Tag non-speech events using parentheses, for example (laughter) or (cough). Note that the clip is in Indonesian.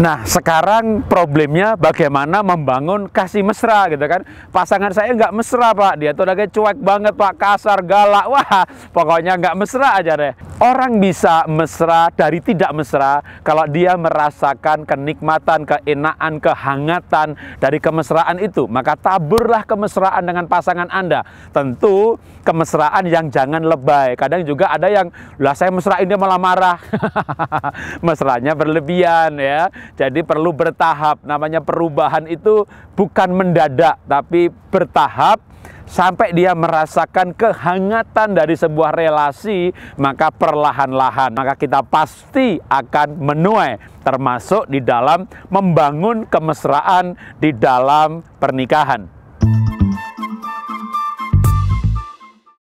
Nah sekarang problemnya bagaimana membangun kasih mesra gitu kan Pasangan saya nggak mesra pak Dia tuh lagi cuek banget pak Kasar galak Wah pokoknya nggak mesra aja deh Orang bisa mesra dari tidak mesra kalau dia merasakan kenikmatan, keenaan, kehangatan dari kemesraan itu. Maka taburlah kemesraan dengan pasangan Anda. Tentu kemesraan yang jangan lebay. Kadang juga ada yang, lah saya mesra ini malah marah. (laughs) Mesranya berlebihan ya. Jadi perlu bertahap. Namanya perubahan itu bukan mendadak tapi bertahap sampai dia merasakan kehangatan dari sebuah relasi, maka perlahan-lahan, maka kita pasti akan menuai, termasuk di dalam membangun kemesraan di dalam pernikahan.